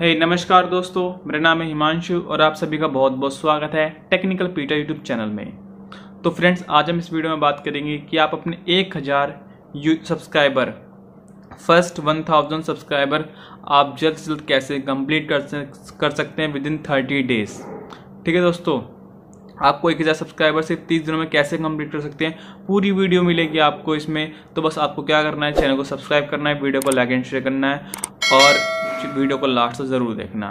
हे hey, नमस्कार दोस्तों मेरा नाम है हिमांशु और आप सभी का बहुत बहुत स्वागत है टेक्निकल पीटर यूट्यूब चैनल में तो फ्रेंड्स आज हम इस वीडियो में बात करेंगे कि आप अपने एक हज़ार subscriber first one thousand subscriber आप जल्द से जल्द कैसे कंप्लीट कर कर सकते हैं विद इन थर्टी डेज़ ठीक है दोस्तों आपको एक हज़ार सब्सक्राइबर से तीस दिनों में कैसे कंप्लीट कर सकते हैं पूरी वीडियो मिलेगी आपको इसमें तो बस आपको क्या करना है चैनल को सब्सक्राइब करना है वीडियो को लाइक एंड शेयर करना है और वीडियो को लास्ट तक ज़रूर देखना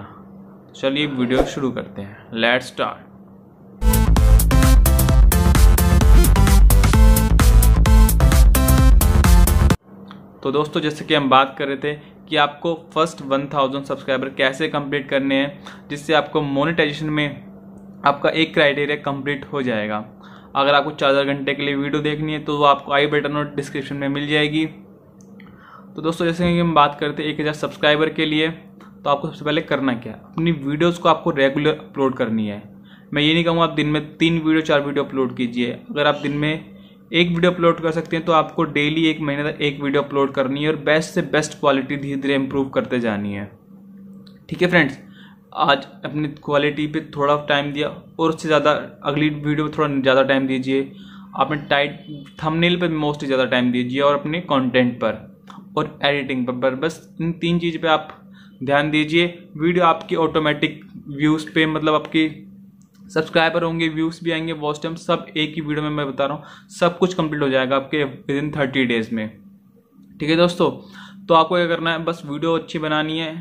चलिए वीडियो शुरू करते हैं लेट स्टार्ट तो दोस्तों जैसे कि हम बात कर रहे थे कि आपको फर्स्ट 1000 सब्सक्राइबर कैसे कंप्लीट करने हैं जिससे आपको मोनेटाइजेशन में आपका एक क्राइटेरिया कंप्लीट हो जाएगा अगर आपको चार घंटे के लिए वीडियो देखनी है तो वो आपको आई बटन और डिस्क्रिप्शन में मिल जाएगी तो दोस्तों जैसे कि हम बात करते हैं एक हज़ार सब्सक्राइबर के लिए तो आपको सबसे पहले करना क्या है अपनी वीडियोज़ को आपको रेगुलर अपलोड करनी है मैं ये नहीं कहूँगा आप दिन में तीन वीडियो चार वीडियो अपलोड कीजिए अगर आप दिन में एक वीडियो अपलोड कर सकते हैं तो आपको डेली एक महीने तक एक वीडियो अपलोड करनी है और बेस्ट से बेस्ट क्वालिटी धीरे धीरे इम्प्रूव करते जानी है ठीक है फ्रेंड्स आज अपनी क्वालिटी पे थोड़ा टाइम दिया और उससे ज़्यादा अगली वीडियो पर थोड़ा ज़्यादा टाइम दीजिए आपने टाइट थंबनेल पे मोस्टली ज़्यादा टाइम दीजिए और अपने कंटेंट पर और एडिटिंग पर बस इन तीन चीज़ पे आप ध्यान दीजिए वीडियो आपकी ऑटोमेटिक व्यूज़ पे मतलब आपकी सब्सक्राइबर होंगे व्यूज़ भी आएंगे वॉस्ट टाइम सब एक ही वीडियो में मैं बता रहा हूँ सब कुछ कंप्लीट हो जाएगा आपके विद इन थर्टी डेज़ में ठीक है दोस्तों तो आपको क्या करना है बस वीडियो अच्छी बनानी है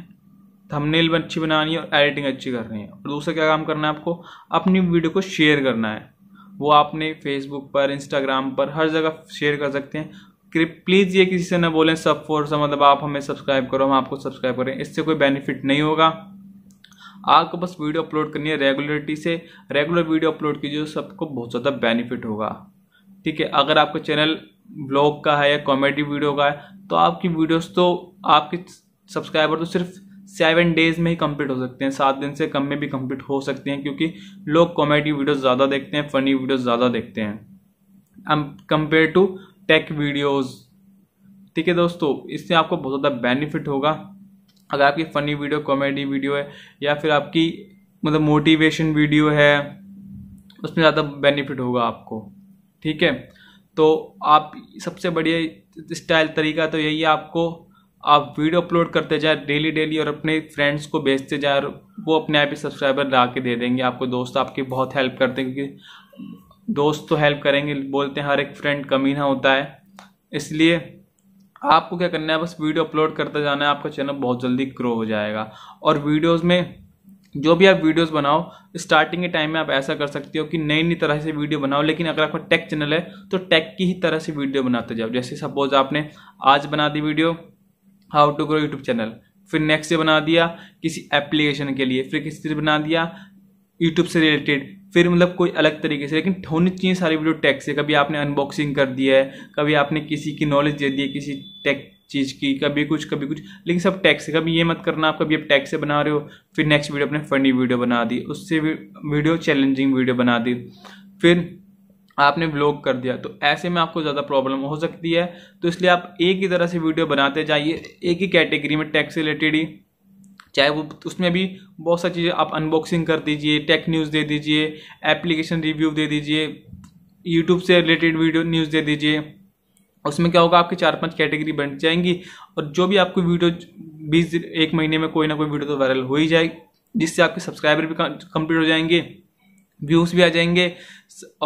थंबनेल अच्छी बनानी है और एडिटिंग अच्छी करनी है और दूसरा क्या काम करना है आपको अपनी वीडियो को शेयर करना है वो आपने फेसबुक पर इंस्टाग्राम पर हर जगह शेयर कर सकते हैं प्लीज़ ये किसी से ना बोलें सब फोर सा मतलब आप हमें सब्सक्राइब करो हम आपको सब्सक्राइब करें इससे कोई बेनिफिट नहीं होगा आपको बस वीडियो अपलोड करनी है रेगुलरिटी से रेगुलर वीडियो अपलोड कीजिए तो सबको बहुत ज़्यादा बेनिफिट होगा ठीक है अगर आपका चैनल ब्लॉग का है या कॉमेडी वीडियो का है तो आपकी वीडियोस तो आपके सब्सक्राइबर तो सिर्फ सेवन डेज में ही कंप्लीट हो सकते हैं सात दिन से कम में भी कंप्लीट हो सकते हैं क्योंकि लोग कॉमेडी वीडियोस ज़्यादा देखते हैं फनी वीडियोस ज़्यादा देखते हैं कंपेयर टू टेक वीडियोस ठीक है दोस्तों इससे आपको बहुत ज़्यादा बेनिफिट होगा अगर आपकी फ़नी वीडियो कॉमेडी वीडियो है या फिर आपकी मतलब मोटिवेशन वीडियो है उसमें ज़्यादा बेनिफिट होगा आपको ठीक है तो आप सबसे बढ़िया स्टाइल तरीका तो यही है आपको आप वीडियो अपलोड करते जाए डेली डेली और अपने फ्रेंड्स को भेजते जाए और वो अपने आप ही सब्सक्राइबर ला के दे देंगे आपको दोस्त आपकी बहुत हेल्प करते हैं क्योंकि दोस्त तो हेल्प करेंगे बोलते हैं हर एक फ्रेंड कमीना होता है इसलिए आपको क्या करना है बस वीडियो अपलोड करते जाना है आपका चैनल बहुत जल्दी ग्रो हो जाएगा और वीडियोस में जो भी आप वीडियोस बनाओ स्टार्टिंग के टाइम में आप ऐसा कर सकते हो कि नई नई तरह से वीडियो बनाओ लेकिन अगर आपका टेक चैनल है तो टेक की ही तरह से वीडियो बनाते जाओ जैसे सपोज आपने आज बना दी video how to grow YouTube channel फिर नेक्स्ट डे बना दिया किसी एप्लीकेशन के लिए फिर किसी बना दिया यूट्यूब से रिलेटेड फिर मतलब कोई अलग तरीके से लेकिन होनी चाहिए सारी वीडियो टैक्स से कभी आपने अनबॉक्सिंग कर दिया है कभी आपने किसी की नॉलेज दे दी है किसी टेक चीज़ की कभी कुछ कभी कुछ लेकिन सब टैक्स से कभी ये मत करना आप कभी आप टैक्स से बना रहे हो फिर नेक्स्ट वीडियो अपने फनी वीडियो बना दी उससे वीडियो चैलेंजिंग वीडियो बना दी फिर आपने ब्लॉग कर दिया तो ऐसे में आपको ज़्यादा प्रॉब्लम हो सकती है तो इसलिए आप एक ही तरह से वीडियो बनाते जाइए एक ही कैटेगरी में टैक्स रिलेटेड ही चाहे वो उसमें भी बहुत सारी चीज़ें आप अनबॉक्सिंग कर दीजिए टेक न्यूज़ दे दीजिए एप्लीकेशन रिव्यू दे दीजिए यूट्यूब से रिलेटेड वीडियो न्यूज़ दे दीजिए उसमें क्या होगा आपकी चार पांच कैटेगरी बन जाएंगी और जो भी आपको वीडियो बीस एक महीने में कोई ना कोई वीडियो तो वायरल हो ही जाएगी जिससे आपके सब्सक्राइबर भी कंप्लीट हो जाएंगे व्यूज़ भी आ जाएंगे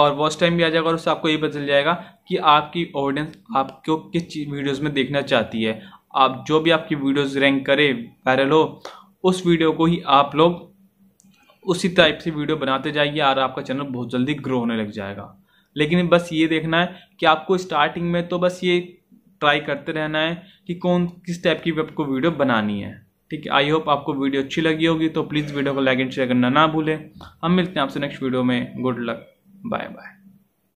और वॉच टाइम भी आ जाएगा और उससे आपको ये पता चल जाएगा कि आपकी ऑडियंस आपको किस वीडियोज़ में देखना चाहती है आप जो भी आपकी वीडियोज़ रैंक करें वायरल हो उस वीडियो को ही आप लोग उसी टाइप से वीडियो बनाते जाइए और आपका चैनल बहुत जल्दी ग्रो होने लग जाएगा लेकिन बस ये देखना है कि आपको स्टार्टिंग में तो बस ये ट्राई करते रहना है कि कौन किस टाइप की आपको वीडियो बनानी है ठीक है आई होप आपको वीडियो अच्छी लगी होगी तो प्लीज़ वीडियो को लाइक एंड शेयर करना ना भूलें हम मिलते हैं आपसे नेक्स्ट वीडियो में गुड लक बाय बाय